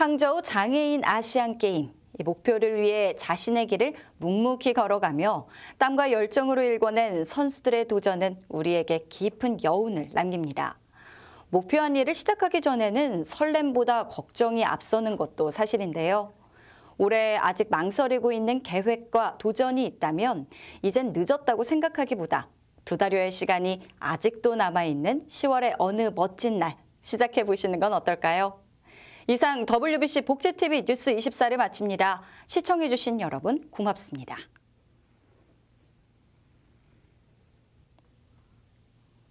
항저우 장애인 아시안 게임 이 목표를 위해 자신의 길을 묵묵히 걸어가며 땀과 열정으로 일궈낸 선수들의 도전은 우리에게 깊은 여운을 남깁니다. 목표한 일을 시작하기 전에는 설렘보다 걱정이 앞서는 것도 사실인데요. 올해 아직 망설이고 있는 계획과 도전이 있다면 이젠 늦었다고 생각하기보다 두 달여의 시간이 아직도 남아있는 10월의 어느 멋진 날 시작해 보시는 건 어떨까요? 이상 WBC 복지TV 뉴스 24를 마칩니다. 시청해주신 여러분 고맙습니다.